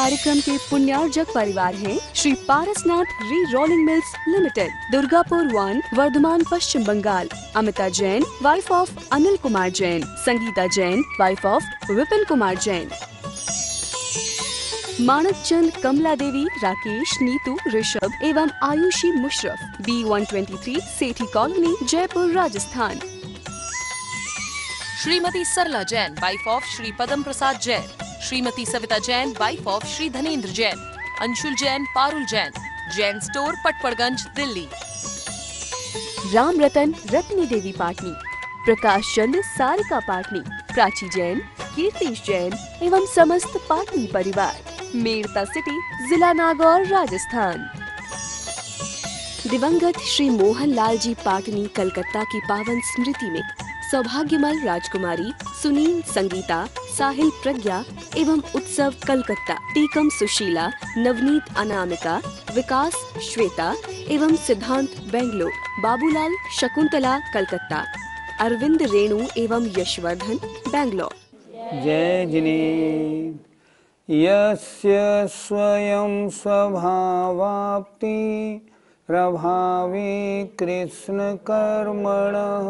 कार्यक्रम के पुण्यार्जक परिवार हैं Shri Parasnath Re Rolling Mills Limited Durgapur one Bardhaman Paschim Bengal Amita Jain wife of Anil Kumar Jain Sangeeta Jain wife of Vipin Kumar Jain Manak Chand Kamla Devi Rakesh Neetu Rishabh एवं Ayushi Musharaf B three Sethi Colony Jaipur Rajasthan Shrimati Sarla Jain wife of Shri Padam Prasad Jain Shrimati Savita Jain wife of Shri Dhanendra Jain Anshul Jain Parul Jain Jain Store Patparganj Delhi Ram Ratan Ratni देवी पाटनी प्रकाश चंद सारिका पाटनी प्राची जैन कीर्तिश जैन एवं समस्त पाटनी परिवार मेरता सिटी जिला नागौर राजस्थान दिवंगत श्री मोहन लाल जी पाटनी कलकत्ता की पावन स्मृति में सौभाग्यमल राजकुमारी सुनील संगीता साहिल प्रज्ञा एवं उत्सव कलकत्ता टीकम सुशीला नवनीत अनामिका विकास श्वेता एवं सिद्धांत बेंगलोर बाबूलाल शकुंतला कलकत्ता अरविंद रेणु एवं यशवर्धन बेंगलोर जय जिनी यस्य स्वयं स्वभावाप्ति प्रभावी कृष्ण कर्मणः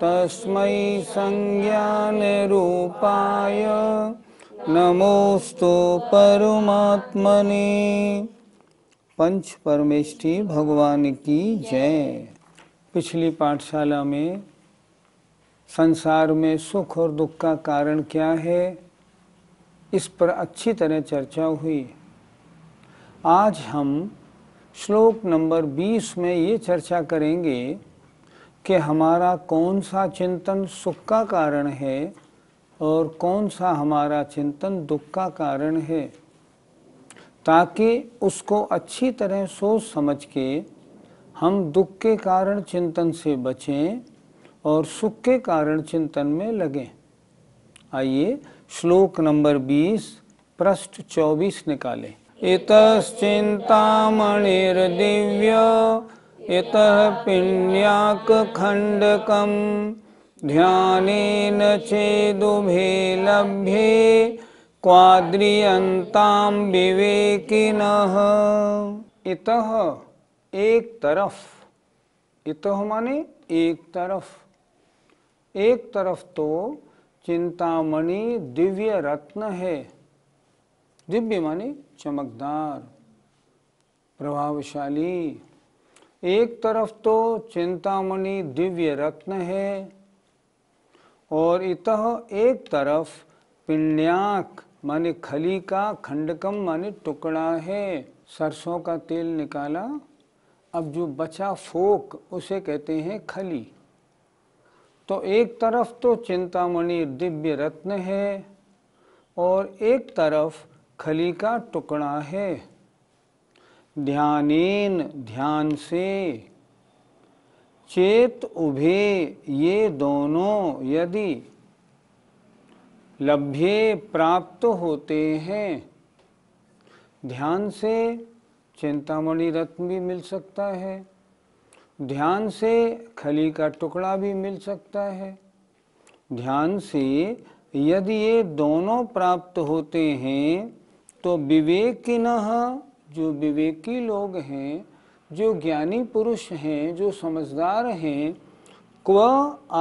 तस्मै संज्ञानरूपाय नमोस्तु परमात्मने पंच परमेष्ठी भगवान की जय पिछली पाठशाला में संसार में सुख और दुख का कारण क्या है इस पर अच्छी तरह चर्चा हुई आज हम श्लोक नंबर 20 में ये चर्चा करेंगे कि हमारा कौन सा चिंतन सुख का कारण है और कौन सा हमारा चिंतन दुख का कारण है ताकि उसको अच्छी तरह सोच समझ के हम दुख के कारण चिंतन से बचें और सुख के कारण चिंतन में लगें आइए श्लोक नंबर 20 पृष्ठ 24 निकालें इतश्चिंतामणिर्दिव्य यतः पिण्याकखण्डकं ध्यानेन चेदुभे लभ्ये क्वाद्रियंताम विवेकिन इत एक तरफ इत माने एक तरफ एक तरफ तो चिंतामणि दिव्य रत्न है दिव्य माने चमकदार प्रभावशाली एक तरफ तो चिंतामणि दिव्य रत्न है और इत एक तरफ पिण्याक माने खली का खंडकम माने टुकड़ा है सरसों का तेल निकाला अब जो बचा फोक उसे कहते हैं खली तो एक तरफ तो चिंतामणि दिव्य रत्न है और एक तरफ खली का टुकड़ा है ध्यानेन ध्यान से चेत उभे ये दोनों यदि लभ्ये प्राप्त होते हैं ध्यान से चिंतामणि रत्न भी मिल सकता है ध्यान से खली का टुकड़ा भी मिल सकता है ध्यान से यदि ये दोनों प्राप्त होते हैं तो विवेक न जो विवेकी लोग हैं जो ज्ञानी पुरुष हैं जो समझदार हैं क्व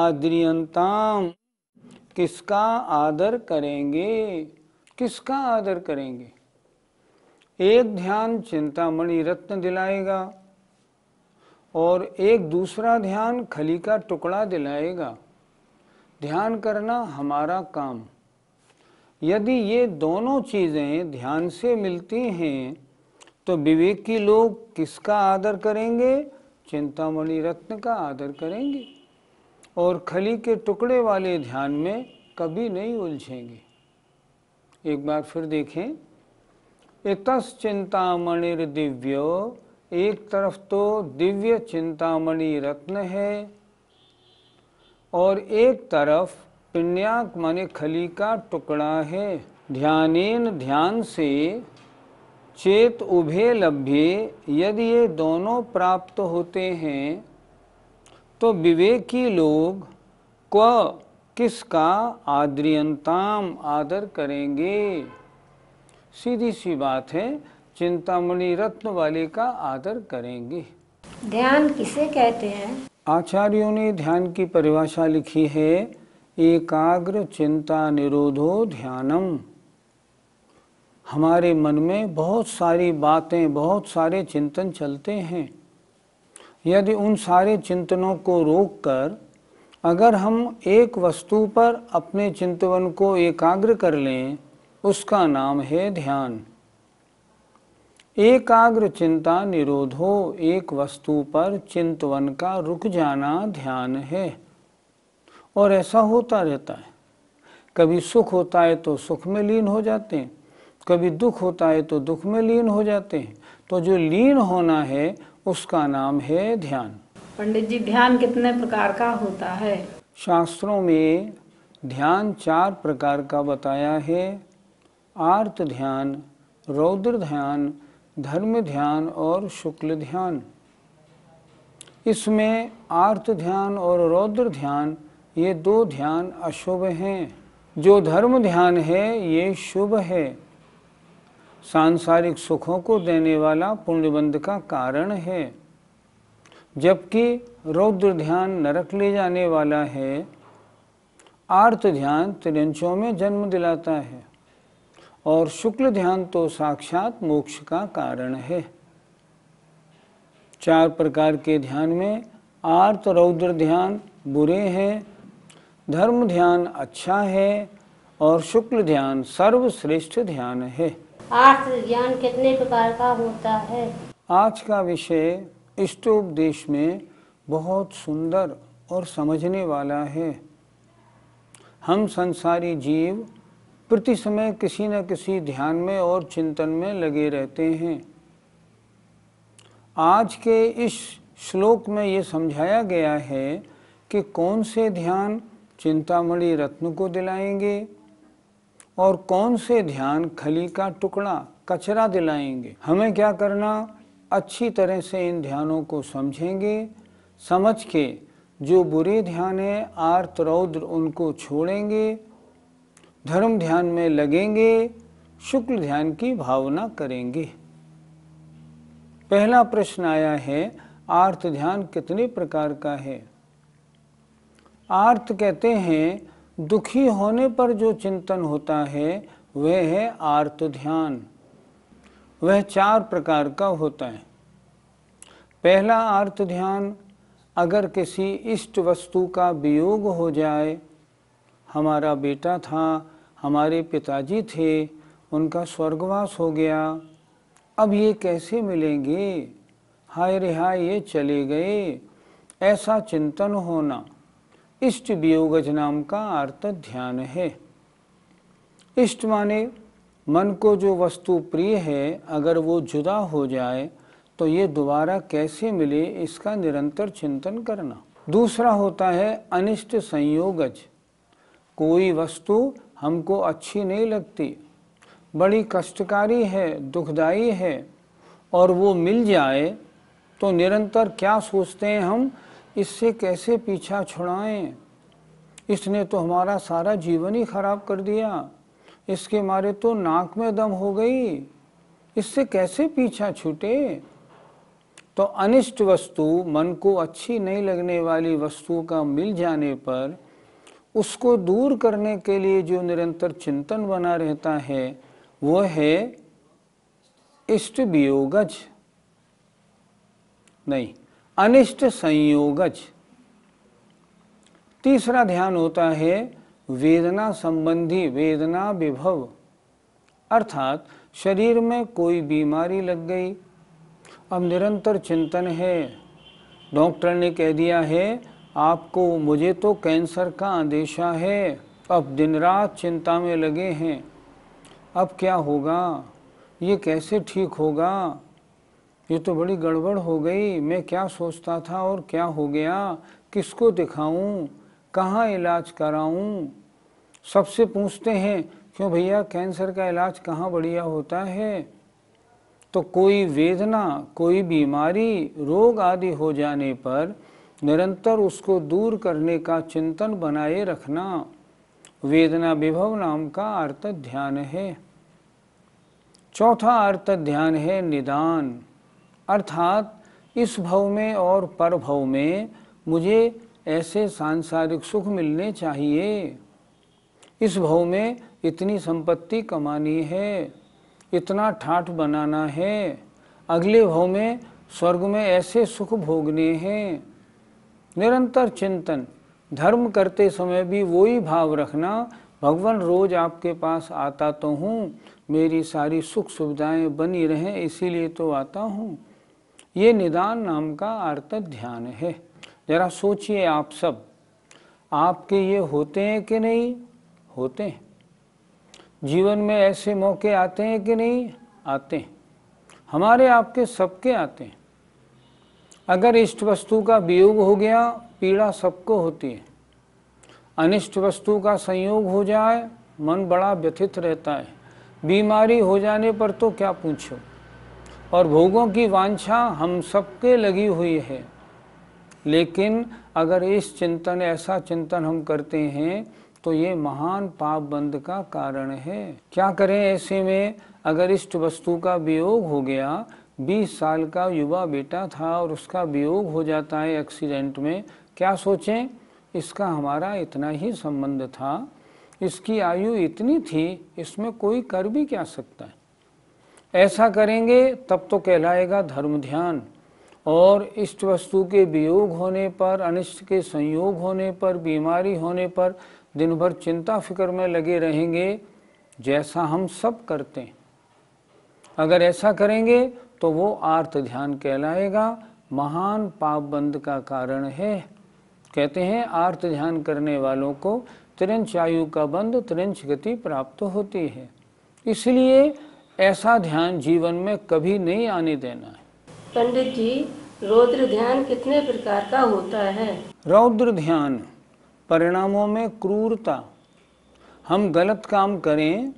आद्रियंताम किसका आदर करेंगे किसका आदर करेंगे एक ध्यान चिंतामणि रत्न दिलाएगा और एक दूसरा ध्यान खली का टुकड़ा दिलाएगा ध्यान करना हमारा काम यदि ये दोनों चीज़ें ध्यान से मिलती हैं तो की लोग किसका आदर करेंगे चिंतामणि रत्न का आदर करेंगे और खली के टुकड़े वाले ध्यान में कभी नहीं उलझेंगे एक बार फिर देखें इतस चिंतामणि दिव्य एक तरफ तो दिव्य चिंतामणि रत्न है और एक तरफ पिण्याक माने खली का टुकड़ा है ध्यानेन ध्यान से चेत उभे लभ्ये यदि ये दोनों प्राप्त होते हैं तो विवेकी लोग क्व किसका आद्रियंताम आदर करेंगे सीधी सी बात है चिंतामणि रत्न वाले का आदर करेंगे ध्यान किसे कहते हैं आचार्यों ने ध्यान की परिभाषा लिखी है एकाग्र चिंता निरोधो ध्यानम हमारे मन में बहुत सारी बातें बहुत सारे चिंतन चलते हैं यदि उन सारे चिंतनों को रोककर अगर हम एक वस्तु पर अपने चिंतवन को एकाग्र कर लें उसका नाम है ध्यान एकाग्र चिंता निरोध हो एक वस्तु पर चिंतवन का रुक जाना ध्यान है और ऐसा होता रहता है कभी सुख होता है तो सुख में लीन हो जाते हैं कभी दुख होता है तो दुख में लीन हो जाते हैं तो जो लीन होना है उसका नाम है ध्यान पंडित जी ध्यान कितने प्रकार का होता है शास्त्रों में ध्यान चार प्रकार का बताया है आर्त ध्यान रौद्र ध्यान धर्म ध्यान और शुक्ल ध्यान इसमें आर्त ध्यान और रौद्र ध्यान ये दो ध्यान अशुभ हैं जो धर्म ध्यान है ये शुभ है सांसारिक सुखों को देने वाला पुण्यबंद का कारण है जबकि रौद्र ध्यान नरक ले जाने वाला है आर्त ध्यान त्रियंशों में जन्म दिलाता है और शुक्ल ध्यान तो साक्षात मोक्ष का कारण है चार प्रकार के ध्यान में आर्त रौद्र ध्यान बुरे हैं धर्म ध्यान अच्छा है और शुक्ल ध्यान सर्वश्रेष्ठ ध्यान है ज्ञान कितने प्रकार का होता है आज का विषय इष्टोपदेश में बहुत सुंदर और समझने वाला है हम संसारी जीव प्रति समय किसी न किसी ध्यान में और चिंतन में लगे रहते हैं आज के इस श्लोक में ये समझाया गया है कि कौन से ध्यान चिंतामणि रत्न को दिलाएंगे और कौन से ध्यान खली का टुकड़ा कचरा दिलाएंगे हमें क्या करना अच्छी तरह से इन ध्यानों को समझेंगे समझ के जो बुरे ध्यान है आर्त रौद्र उनको छोड़ेंगे धर्म ध्यान में लगेंगे शुक्ल ध्यान की भावना करेंगे पहला प्रश्न आया है आर्त ध्यान कितने प्रकार का है आर्त कहते हैं दुखी होने पर जो चिंतन होता है वह है आर्त ध्यान वह चार प्रकार का होता है पहला आर्त ध्यान अगर किसी इष्ट वस्तु का वियोग हो जाए हमारा बेटा था हमारे पिताजी थे उनका स्वर्गवास हो गया अब ये कैसे मिलेंगे हाय रे हाय ये चले गए ऐसा चिंतन होना इष्ट वियोगज नाम का अर्थ ध्यान है इष्ट माने मन को जो वस्तु प्रिय है अगर वो जुदा हो जाए तो ये दोबारा कैसे मिले इसका निरंतर चिंतन करना दूसरा होता है अनिष्ट संयोगज कोई वस्तु हमको अच्छी नहीं लगती बड़ी कष्टकारी है दुखदाई है और वो मिल जाए तो निरंतर क्या सोचते हैं हम इससे कैसे पीछा छुड़ाएं इसने तो हमारा सारा जीवन ही खराब कर दिया इसके मारे तो नाक में दम हो गई इससे कैसे पीछा छूटे तो अनिष्ट वस्तु मन को अच्छी नहीं लगने वाली वस्तु का मिल जाने पर उसको दूर करने के लिए जो निरंतर चिंतन बना रहता है वो है इष्ट वियोगज नहीं अनिष्ट संयोगज तीसरा ध्यान होता है वेदना संबंधी वेदना विभव अर्थात शरीर में कोई बीमारी लग गई अब निरंतर चिंतन है डॉक्टर ने कह दिया है आपको मुझे तो कैंसर का अंदेशा है अब दिन रात चिंता में लगे हैं अब क्या होगा ये कैसे ठीक होगा ये तो बड़ी गड़बड़ हो गई मैं क्या सोचता था और क्या हो गया किसको दिखाऊं कहाँ इलाज कराऊं सबसे पूछते हैं क्यों भैया कैंसर का इलाज कहाँ बढ़िया होता है तो कोई वेदना कोई बीमारी रोग आदि हो जाने पर निरंतर उसको दूर करने का चिंतन बनाए रखना वेदना विभव नाम का अर्थ ध्यान है चौथा अर्थ ध्यान है निदान अर्थात इस भव में और पर भव में मुझे ऐसे सांसारिक सुख मिलने चाहिए इस भव में इतनी संपत्ति कमानी है इतना ठाठ बनाना है अगले भव में स्वर्ग में ऐसे सुख भोगने हैं निरंतर चिंतन धर्म करते समय भी वही भाव रखना भगवान रोज आपके पास आता तो हूँ मेरी सारी सुख सुविधाएं बनी रहें इसीलिए तो आता हूँ ये निदान नाम का अर्थ ध्यान है जरा सोचिए आप सब आपके ये होते हैं कि नहीं होते हैं जीवन में ऐसे मौके आते हैं कि नहीं आते हैं हमारे आपके सबके आते हैं अगर इष्ट वस्तु का वियोग हो गया पीड़ा सबको होती है अनिष्ट वस्तु का संयोग हो जाए मन बड़ा व्यथित रहता है बीमारी हो जाने पर तो क्या पूछो और भोगों की वांछा हम सबके लगी हुई है लेकिन अगर इस चिंतन ऐसा चिंतन हम करते हैं तो ये महान पाप बंद का कारण है क्या करें ऐसे में अगर इष्ट वस्तु का वियोग हो गया 20 साल का युवा बेटा था और उसका वियोग हो जाता है एक्सीडेंट में क्या सोचें इसका हमारा इतना ही संबंध था इसकी आयु इतनी थी इसमें कोई कर भी क्या सकता है ऐसा करेंगे तब तो कहलाएगा धर्म ध्यान और इष्ट वस्तु के वियोग होने पर अनिष्ट के संयोग होने पर बीमारी होने पर दिन भर चिंता फिक्र में लगे रहेंगे जैसा हम सब करते हैं अगर ऐसा करेंगे तो वो आर्त ध्यान कहलाएगा महान पाप बंद का कारण है कहते हैं आर्त ध्यान करने वालों को तिरंच आयु का बंद तिरंच गति प्राप्त होती है इसलिए ऐसा ध्यान जीवन में कभी नहीं आने देना है पंडित जी रौद्र ध्यान कितने प्रकार का होता है रौद्र ध्यान परिणामों में क्रूरता हम गलत काम करें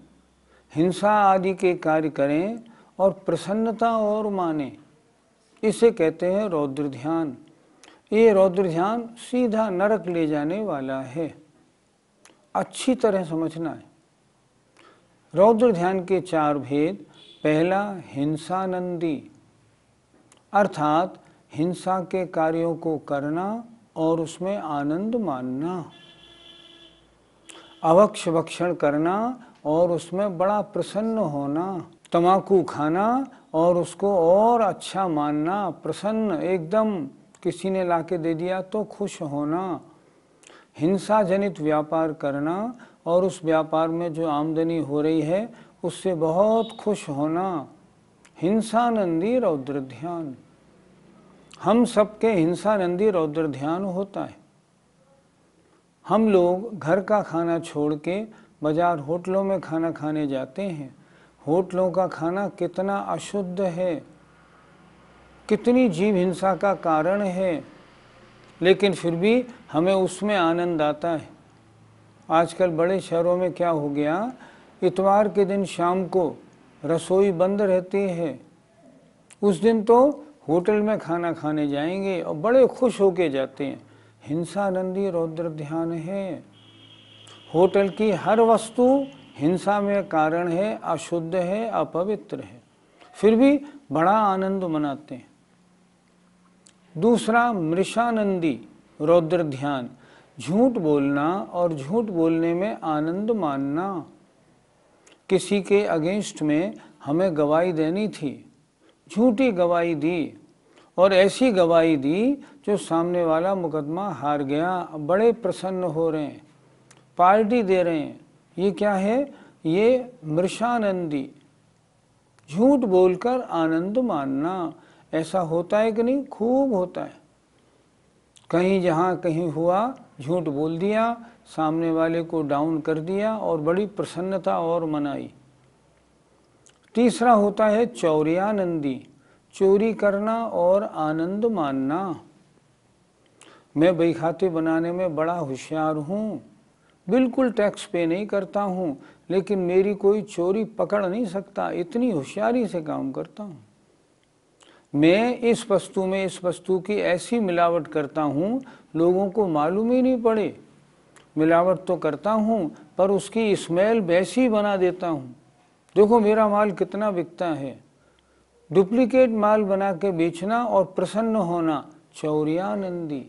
हिंसा आदि के कार्य करें और प्रसन्नता और माने इसे कहते हैं रौद्र ध्यान ये रौद्र ध्यान सीधा नरक ले जाने वाला है अच्छी तरह समझना है रौद्र ध्यान के चार भेद पहला हिंसानंदी अर्थात हिंसा के कार्यों को करना और उसमें आनंद मानना अवक्ष भक्षण करना और उसमें बड़ा प्रसन्न होना तमाकू खाना और उसको और अच्छा मानना प्रसन्न एकदम किसी ने लाके दे दिया तो खुश होना हिंसा जनित व्यापार करना और उस व्यापार में जो आमदनी हो रही है उससे बहुत खुश होना हिंसानंदी रौद्र ध्यान हम सबके हिंसानंदी रौद्र ध्यान होता है हम लोग घर का खाना छोड़ के बाजार होटलों में खाना खाने जाते हैं होटलों का खाना कितना अशुद्ध है कितनी जीव हिंसा का कारण है लेकिन फिर भी हमें उसमें आनंद आता है आजकल बड़े शहरों में क्या हो गया इतवार के दिन शाम को रसोई बंद रहती है उस दिन तो होटल में खाना खाने जाएंगे और बड़े खुश होके जाते हैं हिंसानंदी रौद्र ध्यान है होटल की हर वस्तु हिंसा में कारण है अशुद्ध है अपवित्र है फिर भी बड़ा आनंद मनाते हैं दूसरा मृषानंदी रौद्र ध्यान झूठ बोलना और झूठ बोलने में आनंद मानना किसी के अगेंस्ट में हमें गवाही देनी थी झूठी गवाही दी और ऐसी गवाही दी जो सामने वाला मुकदमा हार गया बड़े प्रसन्न हो रहे हैं पार्टी दे रहे हैं ये क्या है ये मृषानंदी झूठ बोलकर आनंद मानना ऐसा होता है कि नहीं खूब होता है कहीं जहाँ कहीं हुआ झूठ बोल दिया सामने वाले को डाउन कर दिया और बड़ी प्रसन्नता और मनाई तीसरा होता है चौरियानंदी चोरी करना और आनंद मानना मैं खाते बनाने में बड़ा होशियार हूँ बिल्कुल टैक्स पे नहीं करता हूँ लेकिन मेरी कोई चोरी पकड़ नहीं सकता इतनी होशियारी से काम करता हूँ मैं इस वस्तु में इस वस्तु की ऐसी मिलावट करता हूँ लोगों को मालूम ही नहीं पड़े मिलावट तो करता हूँ पर उसकी स्मेल वैसी बना देता हूँ देखो मेरा माल कितना बिकता है डुप्लीकेट माल बना के बेचना और प्रसन्न होना चौरियानंदी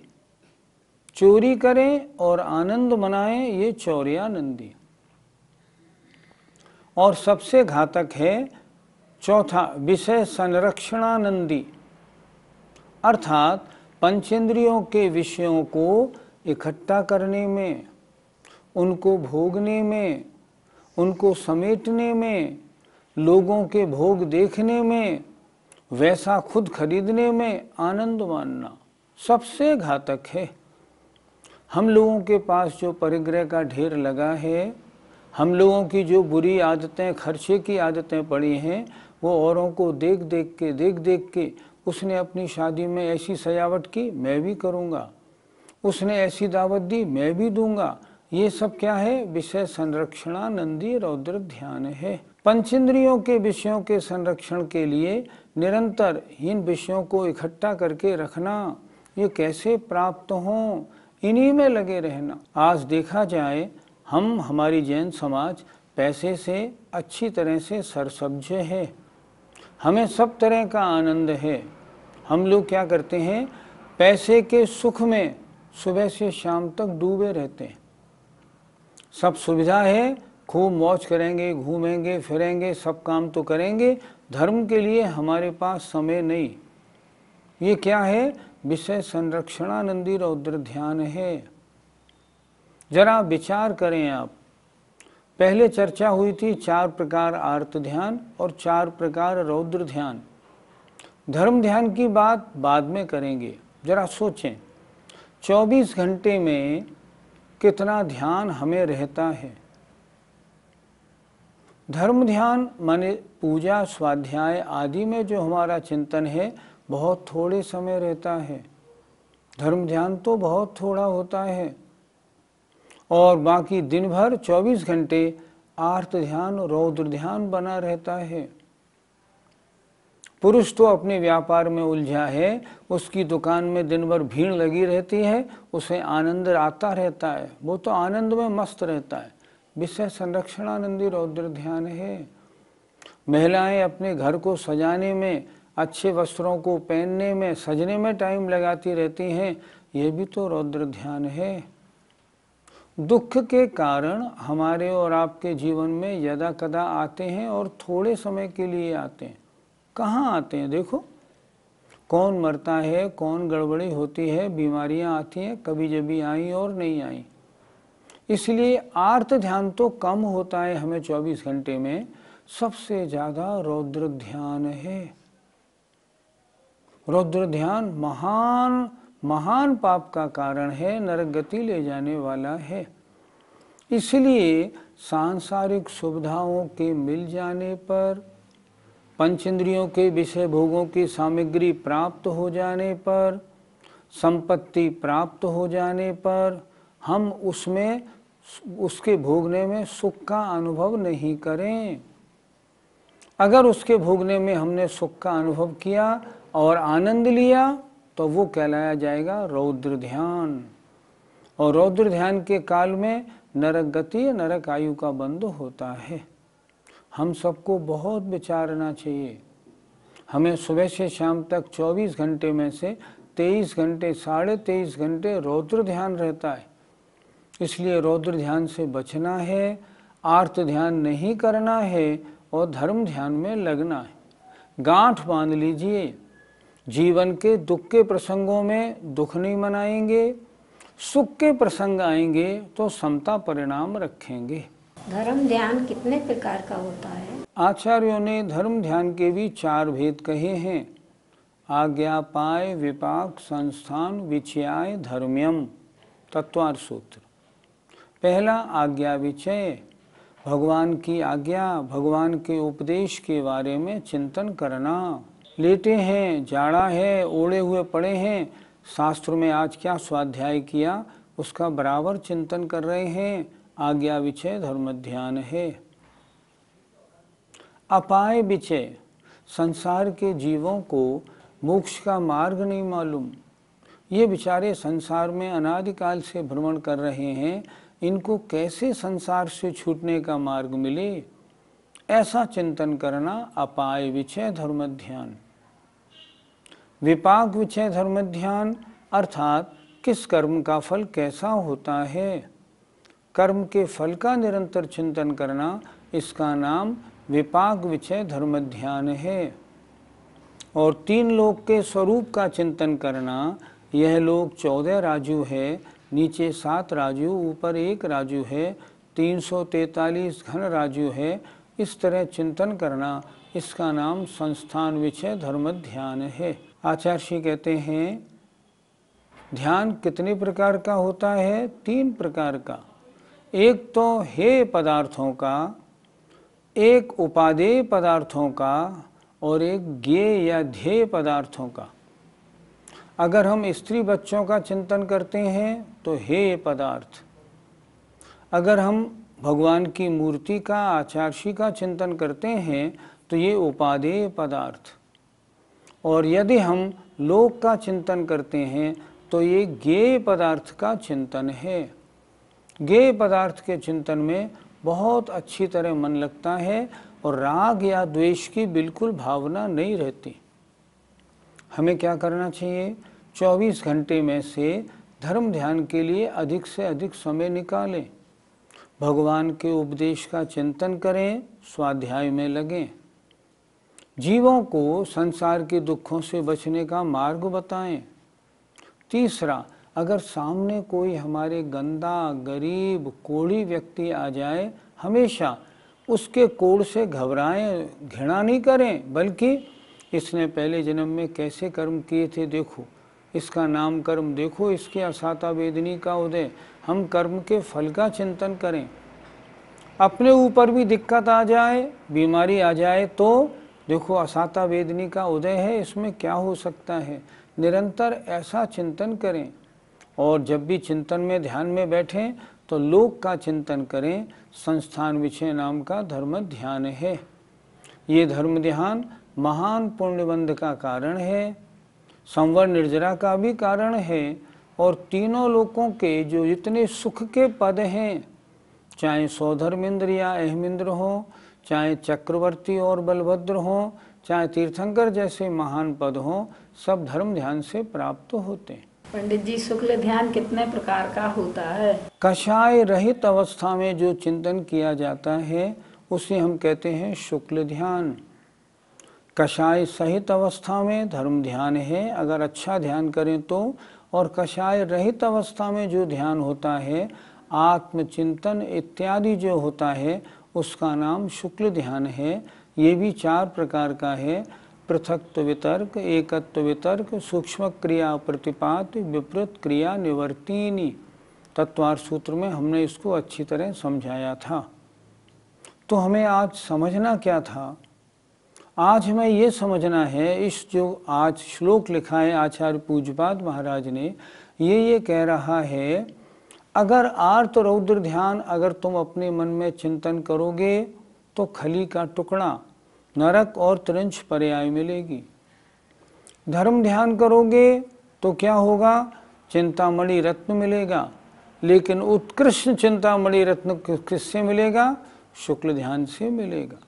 चोरी करें और आनंद मनाएं ये चौरियानंदी और सबसे घातक है चौथा विषय संरक्षणानंदी अर्थात पंचेंद्रियों के विषयों को इकट्ठा करने में उनको भोगने में उनको समेटने में लोगों के भोग देखने में वैसा खुद खरीदने में आनंद मानना सबसे घातक है हम लोगों के पास जो परिग्रह का ढेर लगा है हम लोगों की जो बुरी आदतें खर्चे की आदतें पड़ी हैं वो औरों को देख देख के देख देख के उसने अपनी शादी में ऐसी सजावट की मैं भी करूँगा उसने ऐसी दावत दी मैं भी दूंगा ये सब क्या है विषय संरक्षणानंदी रौद्र ध्यान है पंचेंद्रियों के विषयों के संरक्षण के लिए निरंतर इन विषयों को इकट्ठा करके रखना ये कैसे प्राप्त हो इन्हीं में लगे रहना आज देखा जाए हम हमारी जैन समाज पैसे से अच्छी तरह से सरसब्ज है हमें सब तरह का आनंद है हम लोग क्या करते हैं पैसे के सुख में सुबह से शाम तक डूबे रहते हैं सब सुविधा है खूब मौज करेंगे घूमेंगे फिरेंगे सब काम तो करेंगे धर्म के लिए हमारे पास समय नहीं ये क्या है विषय संरक्षणानंदी रौद्र ध्यान है जरा विचार करें आप पहले चर्चा हुई थी चार प्रकार आर्त ध्यान और चार प्रकार रौद्र ध्यान धर्म ध्यान की बात बाद में करेंगे जरा सोचें 24 घंटे में कितना ध्यान हमें रहता है धर्म ध्यान माने पूजा स्वाध्याय आदि में जो हमारा चिंतन है बहुत थोड़े समय रहता है धर्म ध्यान तो बहुत थोड़ा होता है और बाकी दिन भर 24 घंटे आर्थ ध्यान रौद्र ध्यान बना रहता है पुरुष तो अपने व्यापार में उलझा है उसकी दुकान में दिन भर भीड़ लगी रहती है उसे आनंद आता रहता है वो तो आनंद में मस्त रहता है विषय संरक्षण आनंदी रौद्र ध्यान है महिलाएं अपने घर को सजाने में अच्छे वस्त्रों को पहनने में सजने में टाइम लगाती रहती हैं ये भी तो रौद्र ध्यान है दुख के कारण हमारे और आपके जीवन में यदा कदा आते हैं और थोड़े समय के लिए आते हैं कहाँ आते हैं देखो कौन मरता है कौन गड़बड़ी होती है बीमारियां आती हैं कभी जभी आई और नहीं आई इसलिए आर्थ ध्यान तो कम होता है हमें 24 घंटे में सबसे ज़्यादा रौद्र ध्यान है रौद्र ध्यान महान महान पाप का कारण है नरक गति ले जाने वाला है इसलिए सांसारिक सुविधाओं के मिल जाने पर पंच इंद्रियों के विषय भोगों की सामग्री प्राप्त हो जाने पर संपत्ति प्राप्त हो जाने पर हम उसमें उसके भोगने में सुख का अनुभव नहीं करें अगर उसके भोगने में हमने सुख का अनुभव किया और आनंद लिया तो वो कहलाया जाएगा रौद्र ध्यान और रौद्र ध्यान के काल में नरक गति नरक आयु का बंद होता है हम सबको बहुत विचारना चाहिए हमें सुबह से शाम तक 24 घंटे में से 23 घंटे साढ़े तेईस घंटे रौद्र ध्यान रहता है इसलिए रौद्र ध्यान से बचना है आर्त ध्यान नहीं करना है और धर्म ध्यान में लगना है गांठ बांध लीजिए जीवन के दुख के प्रसंगों में दुख नहीं मनाएंगे सुख के प्रसंग आएंगे तो समता परिणाम रखेंगे धर्म ध्यान कितने प्रकार का होता है आचार्यों ने धर्म ध्यान के भी चार भेद कहे हैं आज्ञा पाय विपाक संस्थान विचयाय धर्म्यम तत्वार सूत्र पहला आज्ञा विचय भगवान की आज्ञा भगवान के उपदेश के बारे में चिंतन करना लेटे हैं जाड़ा है ओढ़े हुए पड़े हैं शास्त्र में आज क्या स्वाध्याय किया उसका बराबर चिंतन कर रहे हैं आज्ञा विचय धर्म ध्यान है अपाय विचय संसार के जीवों को मोक्ष का मार्ग नहीं मालूम ये बेचारे संसार में अनादिकाल से भ्रमण कर रहे हैं इनको कैसे संसार से छूटने का मार्ग मिले ऐसा चिंतन करना अपाय विचय धर्म ध्यान विपाक विचय धर्म ध्यान अर्थात किस कर्म का फल कैसा होता है कर्म के फल का निरंतर चिंतन करना इसका नाम विपाक विचय धर्म ध्यान है और तीन लोक के स्वरूप का चिंतन करना यह लोक चौदह राजू है नीचे सात राजू ऊपर एक राजू है तीन सौ तैतालीस घन राजू है इस तरह चिंतन करना इसका नाम संस्थान विषय धर्म ध्यान है आचार्य कहते हैं ध्यान कितने प्रकार का होता है तीन प्रकार का एक तो हे पदार्थों का एक उपादेय पदार्थों का और एक ज्ञेय या ध्येय पदार्थों का अगर हम स्त्री बच्चों का चिंतन करते हैं तो हे पदार्थ अगर हम भगवान की मूर्ति का आचार्य का चिंतन करते हैं तो ये उपादेय पदार्थ और यदि हम लोक का चिंतन करते हैं तो ये गेय पदार्थ का चिंतन है गेय पदार्थ के चिंतन में बहुत अच्छी तरह मन लगता है और राग या द्वेष की बिल्कुल भावना नहीं रहती हमें क्या करना चाहिए 24 घंटे में से धर्म ध्यान के लिए अधिक से अधिक समय निकालें भगवान के उपदेश का चिंतन करें स्वाध्याय में लगें जीवों को संसार के दुखों से बचने का मार्ग बताएं तीसरा अगर सामने कोई हमारे गंदा गरीब कोड़ी व्यक्ति आ जाए हमेशा उसके कोड़ से घबराएं घृणा नहीं करें बल्कि इसने पहले जन्म में कैसे कर्म किए थे देखो इसका नाम कर्म देखो इसके असाता वेदनी का उदय हम कर्म के फल का चिंतन करें अपने ऊपर भी दिक्कत आ जाए बीमारी आ जाए तो देखो असाता वेदनी का उदय है इसमें क्या हो सकता है निरंतर ऐसा चिंतन करें और जब भी चिंतन में ध्यान में बैठें तो लोक का चिंतन करें संस्थान विषय नाम का धर्म ध्यान है ये धर्म ध्यान महान पुण्यबंध का कारण है संवर निर्जरा का भी कारण है और तीनों लोकों के जो इतने सुख के पद हैं चाहे सौधर्म इंद्र या अहम इंद्र हो चाहे चक्रवर्ती और बलभद्र हों चाहे तीर्थंकर जैसे महान पद हों सब धर्म ध्यान से प्राप्त होते हैं पंडित जी शुक्ल ध्यान कितने प्रकार का होता है कषाय रहित अवस्था में जो चिंतन किया जाता है उसे हम कहते हैं शुक्ल ध्यान कषाय सहित अवस्था में धर्म ध्यान है अगर अच्छा ध्यान करें तो और कषाय रहित अवस्था में जो ध्यान होता है आत्मचिंतन इत्यादि जो होता है उसका नाम शुक्ल ध्यान है ये भी चार प्रकार का है पृथकत्व वितर्क एकत्व वितर्क सूक्ष्म क्रिया प्रतिपात विपरीत क्रिया निवर्तिनी तत्वार सूत्र में हमने इसको अच्छी तरह समझाया था तो हमें आज समझना क्या था आज हमें ये समझना है इस जो आज श्लोक लिखा है आचार्य पूजपाद महाराज ने ये ये कह रहा है अगर आर्त रौद्र ध्यान अगर तुम अपने मन में चिंतन करोगे तो खली का टुकड़ा नरक और त्रिंच पर्याय मिलेगी धर्म ध्यान करोगे तो क्या होगा चिंतामणि रत्न मिलेगा लेकिन उत्कृष्ट चिंतामणि रत्न किससे मिलेगा शुक्ल ध्यान से मिलेगा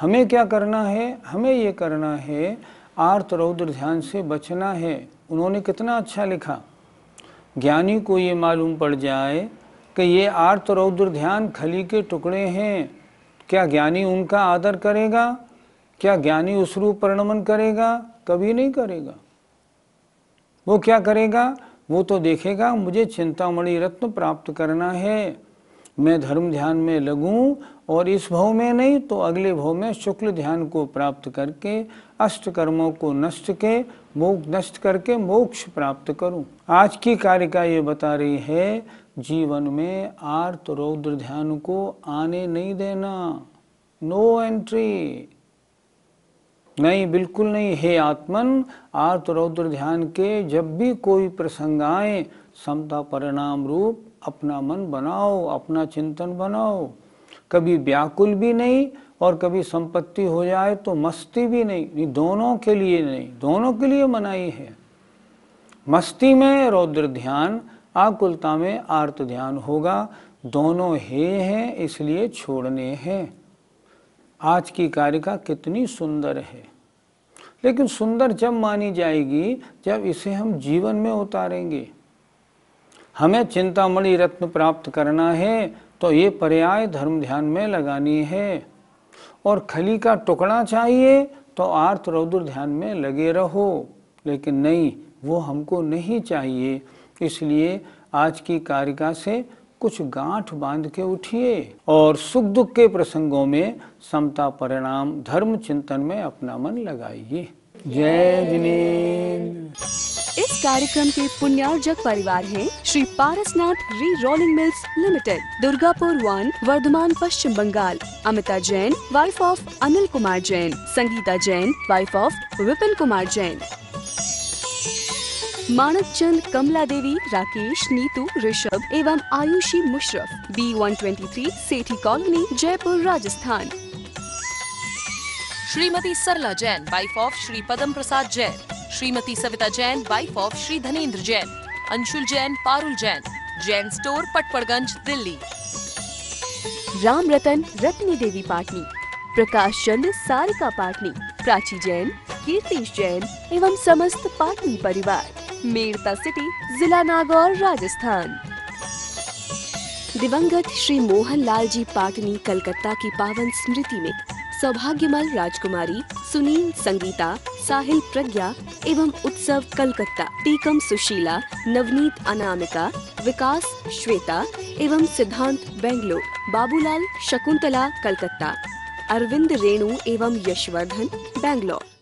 हमें क्या करना है हमें ये करना है आर्त रौद्र ध्यान से बचना है उन्होंने कितना अच्छा लिखा ज्ञानी को ये मालूम पड़ जाए कि ये आर्त रौद्र ध्यान खली के टुकड़े हैं क्या ज्ञानी उनका आदर करेगा क्या ज्ञानी उस रूप प्रणमन करेगा कभी नहीं करेगा वो क्या करेगा वो तो देखेगा मुझे चिंतामणि रत्न प्राप्त करना है मैं धर्म ध्यान में लगूं और इस भाव में नहीं तो अगले भाव में शुक्ल ध्यान को प्राप्त करके अष्ट कर्मों को नष्ट के मोक्ष नष्ट करके मोक्ष प्राप्त करूं आज की कारिका ये बता रही है जीवन में आर्त रौद्र ध्यान को आने नहीं देना नो एंट्री नहीं बिल्कुल नहीं हे आत्मन आर्त रौद्र ध्यान के जब भी कोई प्रसंग आए समता परिणाम रूप अपना मन बनाओ अपना चिंतन बनाओ कभी व्याकुल भी नहीं और कभी संपत्ति हो जाए तो मस्ती भी नहीं दोनों के लिए नहीं दोनों के लिए मनाई है मस्ती में रौद्र ध्यान आकुलता में आर्त ध्यान होगा दोनों हे हैं इसलिए छोड़ने हैं आज की कारिका कितनी सुंदर है लेकिन सुंदर जब मानी जाएगी जब इसे हम जीवन में उतारेंगे हमें चिंतामणि रत्न प्राप्त करना है तो ये पर्याय धर्म ध्यान में लगानी है और खली का टुकड़ा चाहिए तो आर्त रौद्र ध्यान में लगे रहो लेकिन नहीं वो हमको नहीं चाहिए इसलिए आज की कारिका से कुछ गांठ बांध के उठिए और सुख दुख के प्रसंगों में समता परिणाम धर्म चिंतन में अपना मन लगाइए जय दिनेन्द्र इस कार्यक्रम के पुण्यार्जक परिवार हैं Shri Parasnath Re Rolling Mills Limited Durgapur one Bardhaman Paschim Bengal Amita Jain wife of Anil Kumar Jain Sangeeta Jain wife of Vipin Kumar Jain Manak Chand Kamla Devi Rakesh Neetu Rishabh एवं Ayushi Musharaf B three Sethi Colony Jaipur Rajasthan Shrimati Sarla Jain wife of Shri Padam Prasad Jain Shrimati Savita Jain wife of Shri Dhanendra Jain Anshul Jain Parul Jain Jain Store Patparganj Delhi Ram Ratan Ratni देवी पाटनी प्रकाश चंद सारिका पाटनी प्राची जैन कीर्तिश जैन एवं समस्त पाटनी परिवार मेड़ता सिटी जिला नागौर राजस्थान दिवंगत श्री मोहन लाल जी पाटनी कलकत्ता की पावन स्मृति में सौभाग्यमल राजकुमारी सुनील संगीता साहिल प्रज्ञा एवं उत्सव कलकत्ता टीकम सुशीला नवनीत अनामिका विकास श्वेता एवं सिद्धांत बेंगलोर बाबूलाल शकुंतला कलकत्ता अरविंद रेणु एवं यशवर्धन बेंगलोर